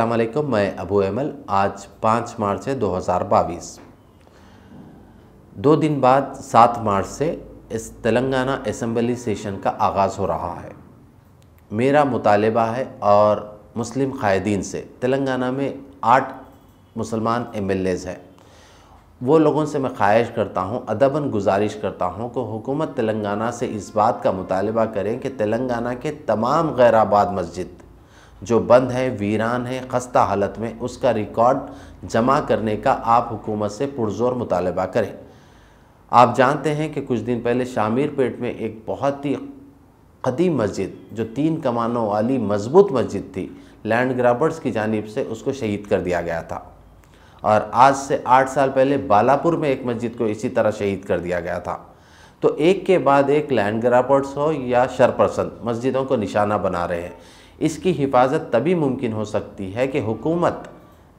वालेकुम मैं अबू अहमल आज पाँच मार्च है दो हज़ार बाईस दो दिन बाद सात मार्च से इस तेलंगाना असम्बली सेशन का आगाज़ हो रहा है मेरा मुतालबा है और मुस्लिम क़ायदीन से तेलंगाना में आठ मुसलमान एम एल एज़ हैं वो लोगों से मैं ख्वाहिश करता हूँ अदबन गुजारिश करता हूँ कि हुकूमत तेलंगाना से इस बात का मुतालबा करें कि तेलंगाना के तमाम गैर आबाद मस्जिद जो बंद है वीरान है खस्ता हालत में उसका रिकॉर्ड जमा करने का आप हुकूमत से पुरजोर मुतालबा करें आप जानते हैं कि कुछ दिन पहले शामिर पेट में एक बहुत ही कदीम मस्जिद जो तीन कमानों वाली मजबूत मस्जिद थी लैंड ग्राबर्स की जानब से उसको शहीद कर दिया गया था और आज से आठ साल पहले बालापुर में एक मस्जिद को इसी तरह शहीद कर दिया गया था तो एक के बाद एक लैंड ग्रापर्स हो या शरपसंद मस्जिदों को निशाना बना रहे हैं इसकी हिफाजत तभी मुमकिन हो सकती है कि हुकूमत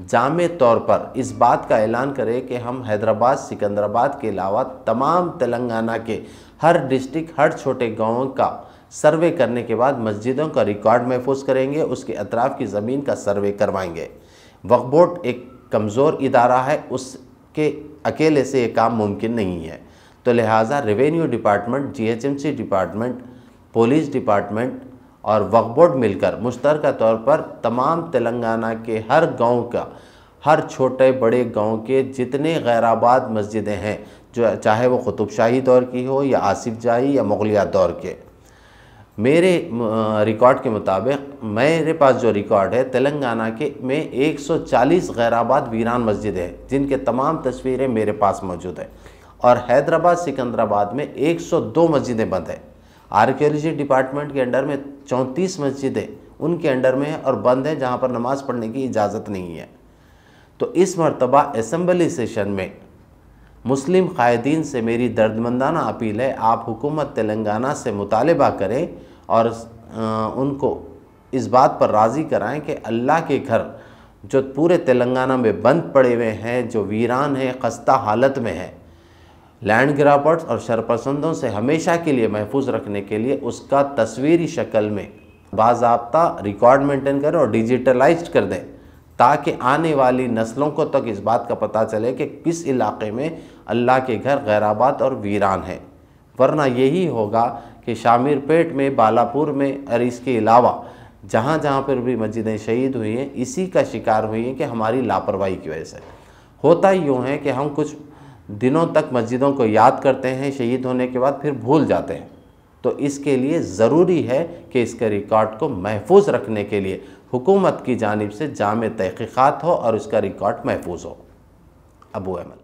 जाम तौर पर इस बात का ऐलान करे कि हम हैदराबाद सिकंदराबाद के अलावा तमाम तेलंगाना के हर डिस्ट्रिक्ट हर छोटे गाँव का सर्वे करने के बाद मस्जिदों का रिकॉर्ड महफूज करेंगे उसके अतराफ़ की ज़मीन का सर्वे करवाएंगे वक्फ बोर्ड एक कमज़ोर इदारा है उसके अकेले से ये काम मुमकिन नहीं है तो लिहाजा revenue department GHMC department police department और वक्फ बोर्ड मिलकर मुश्तरक तौर पर तमाम तेलंगाना के हर गांव का हर छोटे बड़े गांव के जितने गैराबाद मस्जिदें हैं जो चाहे वो कुतुबशाही शाही दौर की हो या आसिफ जाही या मुगलिया दौर के मेरे रिकॉर्ड के मुताबिक मेरे पास जो रिकॉर्ड है तेलंगाना के में 140 गैराबाद वीरान मस्जिद है जिनके तमाम तस्वीरें मेरे पास मौजूद है और हैदराबाद सिकंदराबाद में 102 मस्जिदें बंद है आर्कियोलॉजी डिपार्टमेंट के अंडर में 34 मस्जिदें उनके अंडर में है और बंद हैं जहाँ पर नमाज पढ़ने की इजाज़त नहीं है तो इस मरतबा असम्बली सेशन में मुस्लिम कायदीन से मेरी दर्दमंदाना अपील है आप हुकूमत तेलंगाना से मुतालबा करें और उनको इस बात पर राज़ी कराएं कि अल्लाह के घर जो पूरे तेलंगाना में बंद पड़े हुए हैं जो वीरान हैं खस्ता हालत में है लैंड गिरावट्स और शरपसंदों से हमेशा के लिए महफूज रखने के लिए उसका तस्वीरी शक्ल में बाबा रिकॉर्ड मेंटेन करें और डिजिटलाइज कर दें ताकि आने वाली नस्लों को तक इस बात का पता चले कि किस इलाके में अल्लाह के घर गैराबाद और वीरान है वरना यही होगा कि शामिर पेट में बालापुर में और इसके अलावा जहाँ जहाँ पर भी मस्जिदें शहीद हुई हैं इसी का शिकार हुई हैं कि हमारी लापरवाही की वजह से होता यूँ है कि हम कुछ दिनों तक मस्जिदों को याद करते हैं शहीद होने के बाद फिर भूल जाते हैं तो इसके लिए ज़रूरी है कि इसके रिकॉर्ड को महफूज रखने के लिए हुकूमत की जानब से जाम तहकीक़ात हो और उसका रिकॉर्ड महफूज हो अबू अहमद